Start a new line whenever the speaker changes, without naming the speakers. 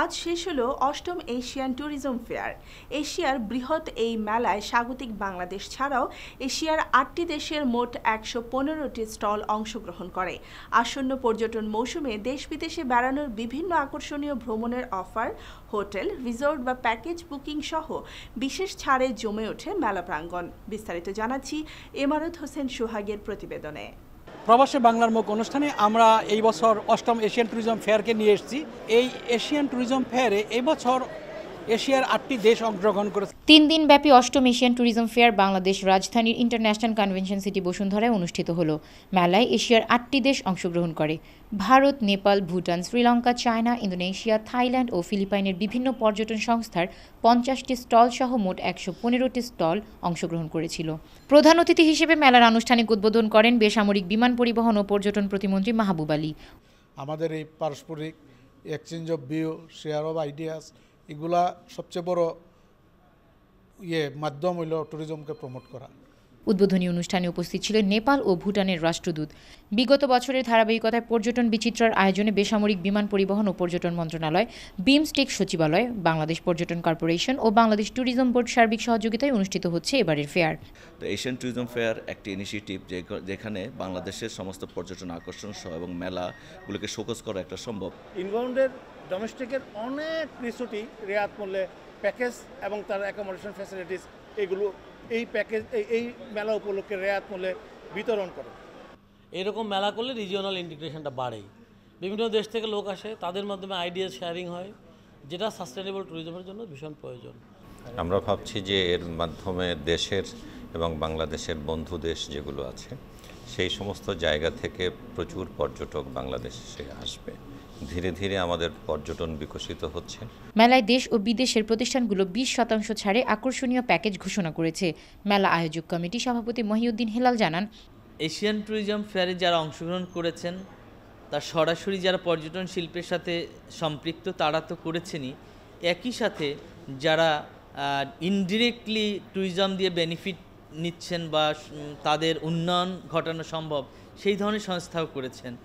আজ শেষ হলো অষ্টম এশিয়ান ট্যুরিজম ফেয়ার এশিয়ার বৃহৎ এই মেলায় স্বাগতিক বাংলাদেশ ছাড়াও এশিয়ার আটটি দেশের মোট একশো পনেরোটি স্টল অংশগ্রহণ করে আসন্ন পর্যটন মৌসুমে দেশ বিদেশে বেড়ানোর বিভিন্ন আকর্ষণীয় ভ্রমণের অফার হোটেল রিসোর্ট বা প্যাকেজ বুকিং সহ বিশেষ ছাড়ে জমে ওঠে মেলা প্রাঙ্গণ বিস্তারিত জানাচ্ছি এমারত হোসেন সোহাগের প্রতিবেদনে প্রবাসে বাংলার মুখ অনুষ্ঠানে আমরা এই বছর অষ্টম এশিয়ান ট্যুরিজম ফেয়ারকে নিয়ে এসেছি এই এশিয়ান ট্যুরিজম ফেয়ারে এবছর এশিয়ার আটটি দেশ অংশগ্রহণ করেছে
তিন দিন ব্যাপী অষ্টম এশিয়ান ট্যুরিজম ফেয়ার বাংলাদেশ রাজধানীর ইন্টারন্যাশনাল কনভেনশন সিটি বসুন্ধরায় অনুষ্ঠিত হলো মেলায় এশিয়ার আটটি দেশ অংশগ্রহণ করে Bharat Nepal Bhutan Sri Lanka China Indonesia Thailand ও ফিলিপাইনের বিভিন্ন পর্যটন সংস্থার পঞ্চাশটি স্টল সহ মোট একশো পনেরোটি স্টল অংশগ্রহণ করেছিল প্রধান অতিথি হিসেবে মেলার আনুষ্ঠানিক উদ্বোধন করেন বেসামরিক বিমান পরিবহন ও পর্যটন প্রতিমন্ত্রী মাহবুব আলী
আমাদের এই পারস্পরিক exchange of view share of ideas এগুলা সবচেয়ে বড় ইয়ে মাধ্যম হইল ট্যুরিজমকে প্রমোট করা
উদ্বোধনী অনুষ্ঠানে উপস্থিত ছিলেন নেপাল ও ভুটানের রাষ্ট্রদূত বিগত বছরের ধারাবাহিকতায় পর্যটন বিচিত্রার আয়োজনে বেসামরিক বিমান পরিবহন ও পর্যটন মন্ত্রণালয় বিমস্টেক সচিবালয় বাংলাদেশ পর্যটন কর্পোরেশন ও বাংলাদেশ ট্যুরিজম বোর্ড সার্বিক সহযোগিতায় অনুষ্ঠিত হচ্ছে এবারের ফেয়ার
এশিয়ান ট্যুরিজম ফেয়ার একটি ইনিশিয়েটিভ যেখানে বাংলাদেশের সমস্ত পর্যটন আকর্ষণ সহ এবং মেলাগুলোকে শোকস করা একটা সম্ভব ইনবাউন্ডের ডোমেস্টিকের অনেক কিছুটি রেয়াত মূল্যে প্যাকেজ এবং তার অ্যাকোমোডেশন ফ্যাসিলিটিস এইগুলো এই প্যাকেজ এই মেলা উপলক্ষে রেয়াত মূল্যে বিতরণ করে এরকম মেলা করলে রিজিওনাল ইন্টিগ্রেশনটা বাড়ে বিভিন্ন দেশ থেকে লোক আসে তাদের মাধ্যমে আইডিয়া শেয়ারিং হয় যেটা সাস্টেনেবল ট্যুরিজমের জন্য ভীষণ প্রয়োজন আমরা ভাবছি যে এর মাধ্যমে দেশের এবং বাংলাদেশের বন্ধু দেশ যেগুলো আছে সেই সমস্ত জায়গা থেকে প্রচুর পর্যটক বাংলাদেশে আসবে ধীরে ধীরে আমাদের পর্যটন বিকশিত হচ্ছে
মেলায় দেশ ও বিদেশের প্রতিষ্ঠানগুলো ২০ শতাংশ ছাড়ে আকর্ষণীয় প্যাকেজ ঘোষণা করেছে মেলা আয়োজক কমিটি সভাপতি মহিউদ্দিন হেলাল জানান
এশিয়ান ট্যুরিজম ফেয়ারে যারা অংশগ্রহণ করেছেন তার সরাসরি যারা পর্যটন শিল্পের সাথে সম্পৃক্ত তারা তো করেছেনই একই সাথে যারা ইনডিরেক্টলি ট্যুরিজম দিয়ে বেনিফিট নিচ্ছেন বা তাদের উন্নয়ন ঘটানো সম্ভব সেই ধরনের সংস্থাও করেছেন